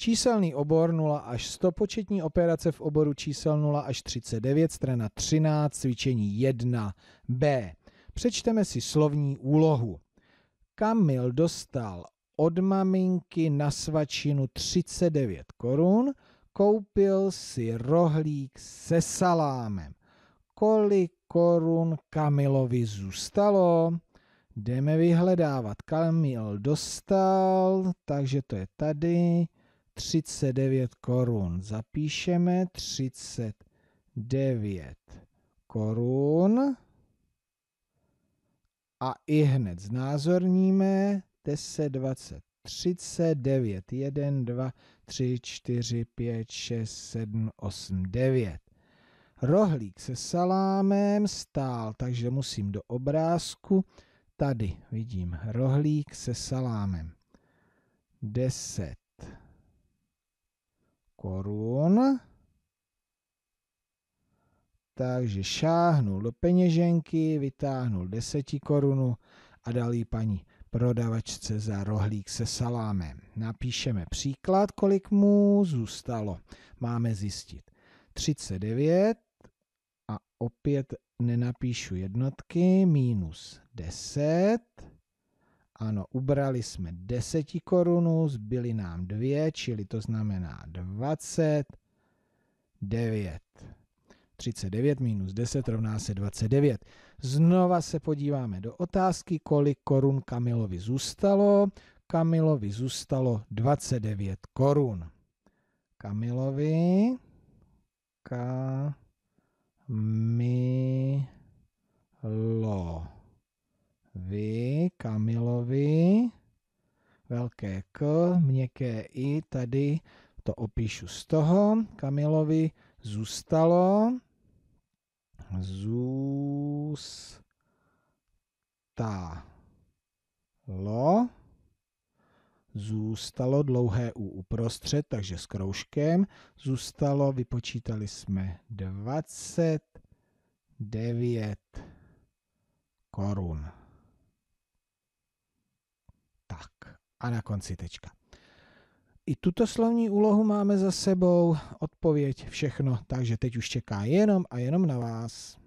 Číselný obor 0 až 100, početní operace v oboru čísel 0 až 39, strana 13, cvičení 1b. Přečteme si slovní úlohu. Kamil dostal od maminky na svačinu 39 korun, koupil si rohlík se salámem. Kolik korun Kamilovi zůstalo? Jdeme vyhledávat. Kamil dostal, takže to je tady. 39 korun. Zapíšeme 39 korun a i hned znázorníme 10, 20, 39, 1, 2, 3, 4, 5, 6, 7, 8, 9. Rohlík se salámem stál, takže musím do obrázku. Tady vidím rohlík se salámem. 10, korun. Takže šáhnul do peněženky, vytáhnul deseti korunu a dal ji paní prodavačce za rohlík se salámem. Napíšeme příklad, kolik mu zůstalo. Máme zjistit. 39 a opět nenapíšu jednotky, minus 10 ano, ubrali jsme 10 korunů, zbyly nám dvě, čili to znamená 29. 39 minus 10 rovná se 29. Znova se podíváme do otázky, kolik korun Kamilovi zůstalo. Kamilovi zůstalo 29 korun. Kamilovi Kamilovi vy, Kamilovi, velké K, měkké I, tady to opíšu z toho, Kamilovi zůstalo, zůstalo, zůstalo dlouhé U uprostřed, takže s kroužkem, zůstalo, vypočítali jsme 29 korun. a na konci tečka. I tuto slovní úlohu máme za sebou, odpověď, všechno, takže teď už čeká jenom a jenom na vás.